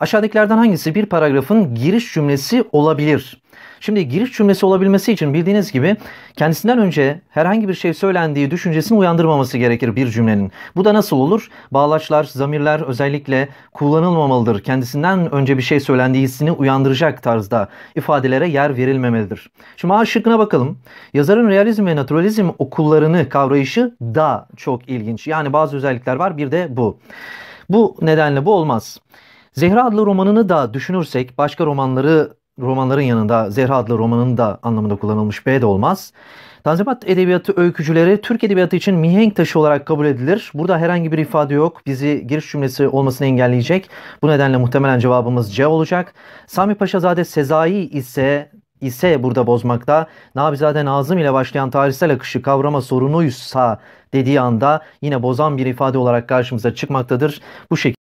Aşağıdakilerden hangisi bir paragrafın giriş cümlesi olabilir? Şimdi giriş cümlesi olabilmesi için bildiğiniz gibi kendisinden önce herhangi bir şey söylendiği düşüncesini uyandırmaması gerekir bir cümlenin. Bu da nasıl olur? Bağlaçlar, zamirler özellikle kullanılmamalıdır. Kendisinden önce bir şey söylendiği hissini uyandıracak tarzda ifadelere yer verilmemelidir. Şimdi A şıkkına bakalım. Yazarın realizm ve naturalizm okullarını kavrayışı da çok ilginç. Yani bazı özellikler var bir de bu. Bu nedenle bu olmaz. Zehra adlı romanını da düşünürsek başka romanları romanların yanında Zehra adlı romanın da anlamında kullanılmış B de olmaz. Tanzimat edebiyatı öykücüleri Türk edebiyatı için mihenk taşı olarak kabul edilir. Burada herhangi bir ifade yok. Bizi giriş cümlesi olmasını engelleyecek. Bu nedenle muhtemelen cevabımız C olacak. Sami Paşazade Sezai ise ise burada bozmakta. Nabizade Nazım ile başlayan tarihsel akışı kavrama sorunuysa dediği anda yine bozan bir ifade olarak karşımıza çıkmaktadır. Bu şekilde